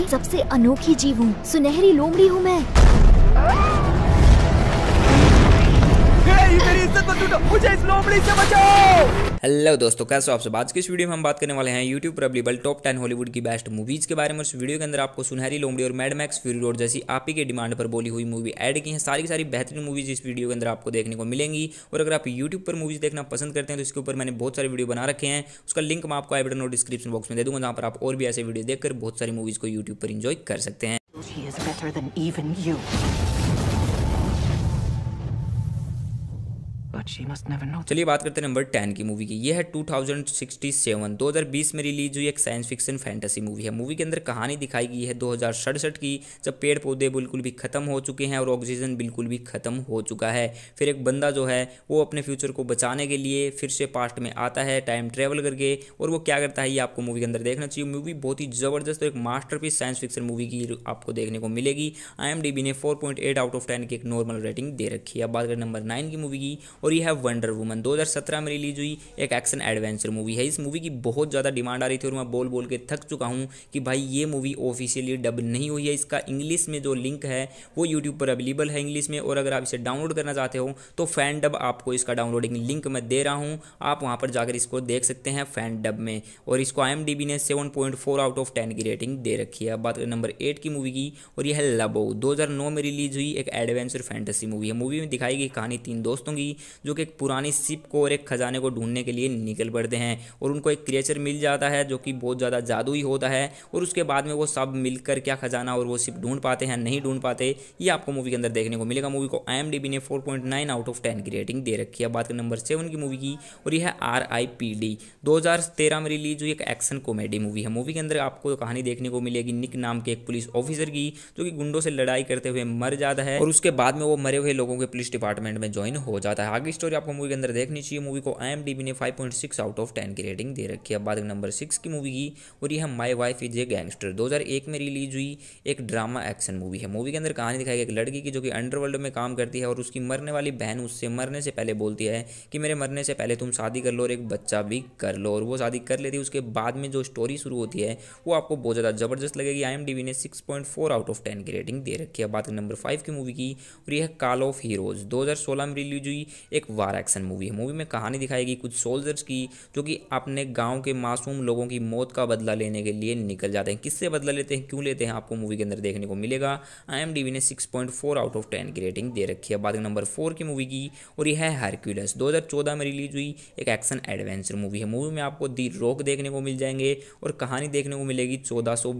की सबसे अनोखी जीव हूँ सुनहरी लोमड़ी हूँ मैं हेलो दोस्तों कैसे हो आप सब आज की इस वीडियो में हम बात करने वाले हैं यूट्यूब पर अवेलेबल टॉप टेन हॉलीवुड की बेस्ट मूवीज के बारे में उस वीडियो के अंदर आपको सुनहरी लोमड़ी और मैडमैक्स फ्यूरी रोड जैसी आप ही के डिमांड पर बोली हुई मूवी ऐड की है सारी की सारी बेहतरीन मूवीज इस वीडियो के अंदर आपको देखने को मिलेंगी और अगर आप यूट्यूब पर मूवीज देखना पसंद करते हैं तो इसके ऊपर मैंने बहुत सारे वीडियो बना रखे हैं उसका लिंक मैं आपको आईबटन और डिस्क्रिप्शन बॉक्स में दे दूंगा जहाँ पर आप और भी ऐसे वीडियो देखकर बहुत सारी मूवीज को यूट्यूब पर इंजॉय कर सकते हैं चलिए बात करते हैं नंबर टेन की मूवी की ये है टू थाउजेंड सिक्सटी सेवन दो हजार बीस में रिलीज हुई एक साइंस फिक्शन फैंटेसी मूवी है मूवी के अंदर कहानी दिखाई गई है दो हजार सड़सठ की जब पेड़ पौधे बिल्कुल भी खत्म हो चुके हैं और ऑक्सीजन बिल्कुल भी खत्म हो चुका है फिर एक बंदा जो है वो अपने फ्यूचर को बचाने के लिए फिर से पास्ट में आता है टाइम ट्रेवल करके और वो क्या करता है ये आपको मूवी के अंदर देखना चाहिए मूवी बहुत ही ज़बरदस्त और एक मास्टरपीस साइंस फिक्शन मूवी की आपको देखने को मिलेगी आईएमडीबी ने 4.8 आउट ऑफ टेन की एक नॉर्मल रेटिंग दे रखी है अब बात करें नंबर नाइन की मूवी की और और ये है वंडर वुमन 2017 में रिलीज हुई एक एक्शन एडवेंचर मूवी है इस मूवी की बहुत ज़्यादा डिमांड आ रही थी और मैं बोल बोल के थक चुका हूँ कि भाई ये मूवी ऑफिशियली डब नहीं हुई है इसका इंग्लिश में जो लिंक है वो यूट्यूब पर अवेलेबल है इंग्लिश में और अगर आप इसे डाउनलोड करना चाहते हो तो फैन डब आपको इसका डाउनलोडिंग लिंक मैं दे रहा हूँ आप वहाँ पर जाकर इसको देख सकते हैं फैन डब में और इसको आई ने सेवन आउट ऑफ टेन की रेटिंग दे रखी है बात करें नंबर एट की मूवी की और यह है लबो दो में रिलीज हुई एक एडवेंचर फैंटेसी मूवी है मूवी में दिखाई गई कहानी तीन दोस्तों की जो कि एक पुरानी सिप को और एक खजाने को ढूंढने के लिए निकल पड़ते हैं और उनको एक क्रिएचर मिल जाता है जो कि बहुत ज़्यादा ही होता है और उसके बाद में वो सब मिलकर क्या खजाना और वो सिप ढूंढ पाते हैं नहीं ढूंढ पाते ये आपको मूवी के अंदर देखने को मिलेगा मूवी को आई ने फोर आउट ऑफ टेन की रेटिंग दे रखी है बात करें नंबर सेवन की मूवी की और यह आर आई पी डी दो हज़ार तेरह में रिलीज हुई एक एक्शन कॉमेडी मूवी है मूवी के अंदर आपको तो कहानी देखने को मिलेगी निक नाम के एक पुलिस ऑफिसर की जो कि गुंडों से लड़ाई करते हुए मर जाता है और उसके बाद में वो मरे हुए लोगों के पुलिस डिपार्टमेंट में ज्वाइन हो जाता है आगे भी स्टोरी आपको मूवी के अंदर देखनी चाहिए मूवी को आई ने 5.6 आउट ऑफ 10 की रेटिंग दे रखी है बात नंबर सिक्स की मूवी की और यह है my wife is a gangster 2001 में रिलीज हुई एक ड्रामा एक्शन मूवी है मूवी के अंदर कहानी दिखाई गई एक लड़की की जो कि अंडरवर्ल्ड में काम करती है और उसकी मरने वाली बहन उससे मरने से पहले बोलती है कि मेरे मरने से पहले तुम शादी कर लो और एक बच्चा भी कर लो और वो शादी कर लेती है उसके बाद में जो स्टोरी शुरू होती है वो आपको बहुत ज़्यादा जबरदस्त लगेगी आई ने सिक्स आउट ऑफ टेन की रेटिंग दे रखी है बात नंबर फाइव की मूवी की और यह काल ऑफ हीरोज दो में रिलीज हुई एक वार एक्शन मूवी है मूवी में कहानी दिखाई गई कुछ सोल्जर्स की जो कि अपने गांव के मासूम लोगों की मौत का बदला लेने के लिए निकल जाते हैं किससे बदला लेते हैं क्यों लेते हैं आपको मूवी के अंदर देखने को मिलेगा आई ने सिक्स आउट ऑफ टेन की रेटिंग दे रखी है बात नंबर फोर की मूवी की और यह है हरक्यूलस दो में रिलीज हुई एक एक्शन एडवेंचर मूवी है मूवी में आपको दी रोक देखने को मिल जाएंगे और कहानी देखने को मिलेगी चौदह सौ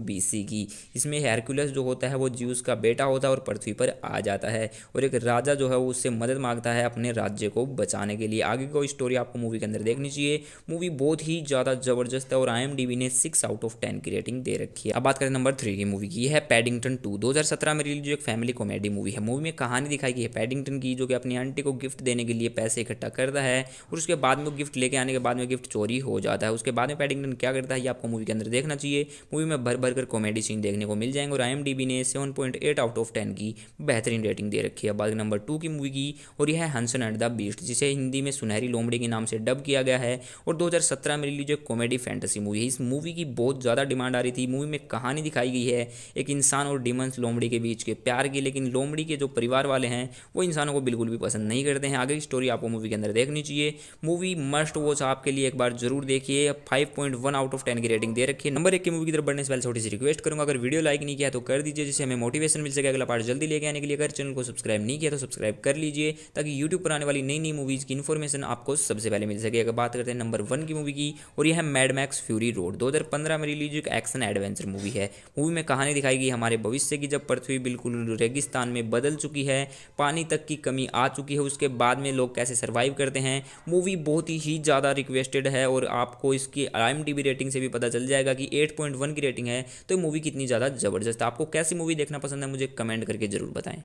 की इसमें हरक्यूलस जो होता है वो जीव का बेटा होता है और पृथ्वी पर आ जाता है और एक राजा जो है वो उससे मदद मांगता है अपने राज्य को बचाने के लिए आगे कोई स्टोरी आपको मूवी के अंदर देखनी चाहिए मूवी बहुत ही ज़्यादा जबरदस्त है और आई ने सिक्स आउट ऑफ टेन की रेटिंग दे रखी है अब बात करें नंबर थ्री की मूवी की है पैडिंगटन टू दो में रिलीज एक फैमिली कॉमेडी मूवी है मूवी में कहानी दिखाई गई है पैडिंगटन की जो कि अपनी आंटी को गिफ्ट देने के लिए पैसे इकट्ठा करता है और उसके बाद में गिफ्ट लेके आने के बाद में गिफ्ट चोरी हो जाता है उसके बाद में पैडिंगटन क्या करता है ये आपको मूवी के अंदर देखना चाहिए मूवी में भर भर कर कॉमेडी सीन देखने को मिल जाएंगे और आई ने सेवन आउट ऑफ टेन की बेहतरीन रेटिंग दे रखी है बाद नंबर टू की मूवी की और यह है हंसन एंड द बीस्ट जिसे हिंदी में सुनहरी लोमड़ी के नाम से डब किया गया है और 2017 में रिलीज हुई कॉमेडी फैंटेसी मूवी इस मूवी की बहुत ज़्यादा डिमांड आ रही थी मूवी में कहानी दिखाई गई है एक इंसान और डिमंस लोमड़ी के बीच के प्यार की लेकिन लोमड़ी के जो परिवार वाले हैं वो इंसानों को बिल्कुल भी पसंद नहीं करते हैं आगे की स्टोरी आपको मूवी के अंदर देखनी चाहिए मूवी मस्ट वॉच आपके लिए एक बार जरूर देखिए five point one out of ten की रेटिंग दे रखिए नंबर एक की मूवी की तरफ बढ़ने से पहले छोटी सी रिक्वेस्ट करूंगा अगर वीडियो लाइक नहीं किया तो कर दीजिए जिससे हमें मोटिवेशन मिल सके अगला पार्ट जल्दी लेके आने के लिए अगर चैनल को सब्सक्राइब नहीं किया तो सब्सक्राइब कर लीजिए ताकि यूट्यूब पर आने वाली नई नई मूवीज़ की इन्फॉर्मेशन आपको सबसे पहले मिल सके अगर बात करते हैं नंबर वन की मूवी की और यह है मैडमैक्स फ्यूरी रोड दो हज़ार पंद्रह में रिलीज एक एक्शन एडवेंचर मूवी है मूवी में कहानी दिखाई गई हमारे भविष्य की जब पृथ्वी बिल्कुल रेगिस्तान में बदल चुकी है पानी तक की कमी आ चुकी है उसके बाद में लोग कैसे सर्वाइव करते हैं मूवी बहुत ही ज़्यादा रिक्वेस्टेड है और आपको इसकी आई रेटिंग से भी पता चल जाएगा कि एट की रेटिंग है तो मूवी कितनी ज़्यादा ज़बरदस्त आपको कैसी मूवी देखना पसंद है मुझे कमेंट करके जरूर बताएं